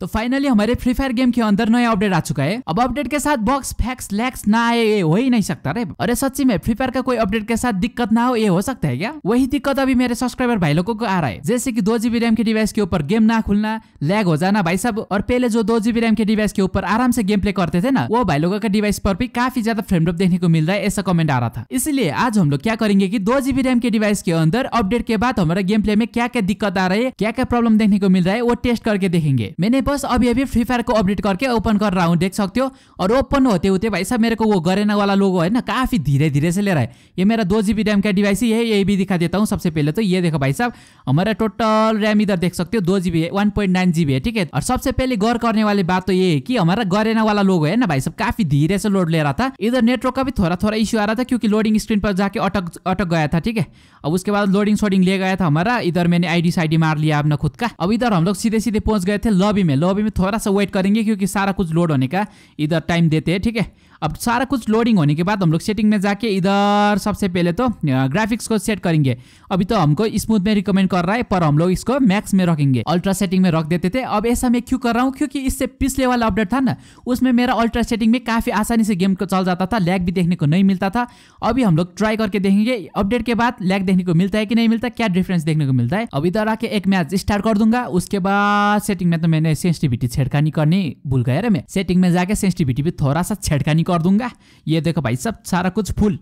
तो फाइनली हमारे free fire game के अंदर नया अपडेट आ चुका है अब अपडेट के साथ बॉक्स फैक्स लैक्स ना आए ये हो ही नहीं सकता रे अरे सच्ची में फ्री फायर का कोई अपडेट के साथ दिक्कत ना हो ये हो सकता है क्या वही दिक्कत अभी मेरे सब्सक्राइबर भाई लोगों को आ रहा है जैसे कि दो जीबी रैम के डिवाइस के ऊपर गेम ना खुलना लैग हो जाना भाई साहब और पहले जो दो जीबी रैम के डिवाइस के ऊपर आराम से गेम प्ले करते थे ना वो भाई लोगों के डिवाइस पर भी काफी ज्यादा फ्रेम ड्रॉप देखने को मिल रहा है ऐसा कमेंट आ रहा था इसलिए आज हम लोग क्या करेंगे की दो जीबी रैम के डिवाइस के अंदर अपडेट के बाद हमारे गेम प्ले में क्या क्या दिक्कत आ रही है क्या क्या प्रॉब्लम देखने को मिल रहा है वो टेस्ट करके देखेंगे मैंने बस अभी अभी फ्री फायर को अपडेट करके ओपन कर रहा हूँ देख सकते हो और ओपन होते होते भाई साहब मेरे को वो गरेना वाला लोगो है ना काफ़ी धीरे धीरे से ले रहा है ये मेरा दो जी बी रैम का डिवाइस ही है ये भी दिखा देता हूँ सबसे पहले तो ये देखो भाई साहब हमारा टोटल रैम इधर देख सकते हो दो जी बी है one point nine G B है ठीक है और सबसे पहले गौर करने वाली बात तो ये है कि हमारा गरेना वाला लोगो है ना भाई साहब काफ़ी धीरे से लोड ले रहा था इधर नेटवर्क का भी थोड़ा थोड़ा इश्यू आ रहा था क्योंकि लोडिंग स्क्रीन पर जाके अटक अटक गया था ठीक है अब उसके बाद लोडिंग शोडिंग ले गया था हमारा इधर मैंने आई डी मार लिया अपना खुद का अब इधर हम लोग सीधे सीधे पहुंच गए थे लॉबी में में अभी में थोड़ा सा वेट करेंगे क्योंकि सारा कुछ लोड होने का इधर टाइम देते हैं ठीक है अब सारा कुछ लोडिंग होने के बाद हम लोग सेटिंग में जाके इधर सबसे पहले तो ग्राफिक्स को सेट करेंगे अभी तो हमको स्मूथ में रिकमेंड कर रहा है पर हम लोग इसको मैक्स में रखेंगे अल्ट्रा सेटिंग में रख देते थे अब ऐसा मैं क्यों कर रहा हूँ क्योंकि इससे पिछले वाला अपडेट था ना उसमें मेरा अल्ट्रा सेटिंग में काफ़ी आसानी से गेम को चल जाता था लैग भी देखने को नहीं मिलता था अभी हम लोग ट्राई करके देखेंगे अपडेट के बाद लैग देखने को मिलता है कि नहीं मिलता क्या डिफरेंस देखने को मिलता है अब इधर आके एक मैच स्टार्ट कर दूंगा उसके बाद सेटिंग में तो मैंने सेंसिटिविटी छेड़खानी करने भूल गए रे मैं सेटिंग में जाके सेंसिटिविटी भी थोड़ा सा छेड़खानी कर दूंगा ये देखो भाई सब सारा कुछ फुल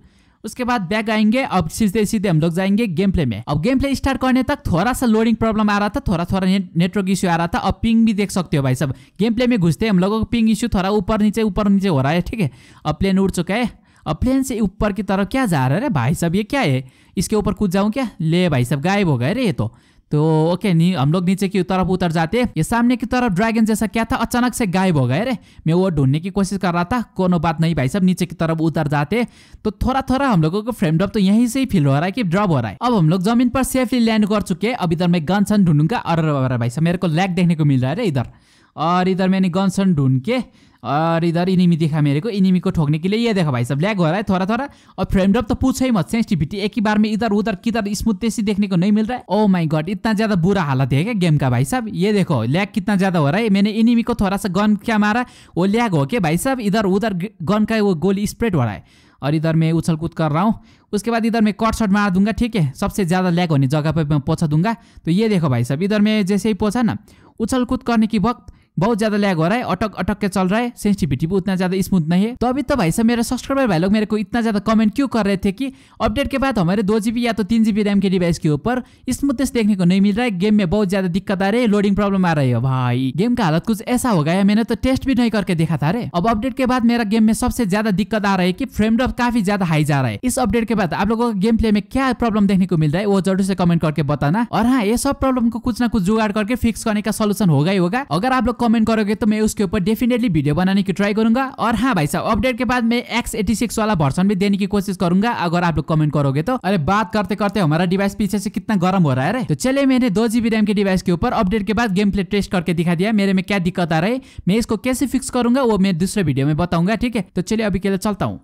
उसके बाद बैग आएंगे अब सीधे सीधे हम लोग जाएंगे गेम प्ले में अब गेम प्ले स्टार्ट करने तक थोड़ा सा लोडिंग प्रॉब्लम आ रहा था थोड़ा थोड़ा ने, नेटवर्क इश्यू आ रहा था अब पिंग भी देख सकते हो भाई सब गेम प्ले में घुसते हम लोगों को पिंग इश्यू थोड़ा ऊपर नीचे ऊपर नीचे हो रहा है ठीक है अब प्लेन उड़ चुका है अब प्लेन से ऊपर की तरफ क्या जा रहा है भाई साहब ये क्या है इसके ऊपर कूद जाऊँ क्या ले भाई साहब गायब हो गए रे ये तो तो ओके नहीं हम लोग नीचे की तरफ उतर जाते ये सामने की तरफ ड्रैगन जैसा क्या था अचानक से गायब हो गए अरे मैं वो ढूंढने की कोशिश कर रहा था कोनो बात नहीं भाई सब नीचे की तरफ उतर जाते तो थोड़ा थोड़ा हम लोगों को फ्रेम ड्रॉप तो यहीं से ही फील हो रहा है कि ड्रॉप हो रहा है अब हम लोग जमीन पर सेफली लैंड कर चुके अब इधर मैं गन सन ढूंढूंगा और भाई साहब मेरे को लैग देखने को मिल रहा है इधर और इधर मैंने गनसन ढूंढ के और इधर इनिमी देखा मेरे को इनिमी को ठोकने के लिए ये देखा भाई सब लैग हो रहा है थोड़ा थोड़ा और फ्रेम ड्रॉप तो पूछो ही मत सेंसिटिविटी एक ही बार में इधर उधर किधर स्मूथ स्मूथनेसी देखने को नहीं मिल रहा है ओ माई गॉड इतना ज्यादा बुरा हालत है क्या गेम का भाई साहब ये देखो लैग कितना ज्यादा हो रहा है मैंने इनिमी को थोड़ा सा गन क्या मारा वो लैग हो के भाई साहब इधर उधर गन का वो गोली स्प्रेड हो रहा है और इधर मैं उछल कूद कर रहा हूँ उसके बाद इधर मैं कट शर्ट मार दूंगा ठीक है सबसे ज़्यादा लैग होने जगह पर मैं पोछा दूंगा तो ये देखो भाई साहब इधर मैं जैसे ही पोछा ना उछल कूद करने की वक्त बहुत ज्यादा लैग हो रहा है अटक अटक के चल रहा है सेंसिटिविटी भी उतना ज्यादा स्मूथ नहीं है तो अभी तो भाई साहब मेरे सब्सक्राइबर भाई लोग मेरे को इतना ज्यादा कमेंट क्यों कर रहे थे कि अपडेट के बाद हमारे दो जीबी या तो तीन जीबी रैम के डिवाइस के ऊपर स्मूथनेस देखने को नहीं मिल रहा है गेम में बहुत ज्यादा दिक्कत आ रही है लोडिंग प्रॉब्लम आ रही है भाई गेम का हालत कुछ ऐसा हो गया मैंने तो टेस्ट भी नहीं करके देखा था रे अब अपडेट के बाद मेरा गेम में सबसे ज्यादा दिक्कत आ रही है की फ्रेम ड्रॉप काफी ज्यादा हाई जा रहा है इस अपडेट के बाद आप लोगों को गेम प्ले में क्या प्रॉब्लम देखने को मिल रहा है वो जरूर से कमेंट करके बताना और हाँ ये सब प्रॉब्लम को कुछ ना कुछ जुगाड़ करके फिक्स करने का सोल्यूशन होगा ही होगा अगर आप लोग कमेंट करोगे तो मैं उसके ऊपर डेफिनेटली वीडियो बनाने की ट्राई करूंगा और हाँ भाई साहब अपडेट के बाद मैं एक्स एटी सिक्स वाला वर्सन भी देने की कोशिश करूंगा अगर आप लोग कमेंट करोगे तो अरे बात करते करते हमारा डिवाइस पीछे से कितना गर्म हो रहा है तो चले मैंने दो जीबी रैम के डिवाइस के ऊपर अपडेट के बाद गेम प्ले टेस्ट करके दिखा दिया मेरे में क्या दिक्कत आ रहा है मैं इसको कैसे फिक्स करूंगा वो मैं दूसरे वीडियो में बताऊंगा ठीक है तो चलिए अभी के लिए चलता हूँ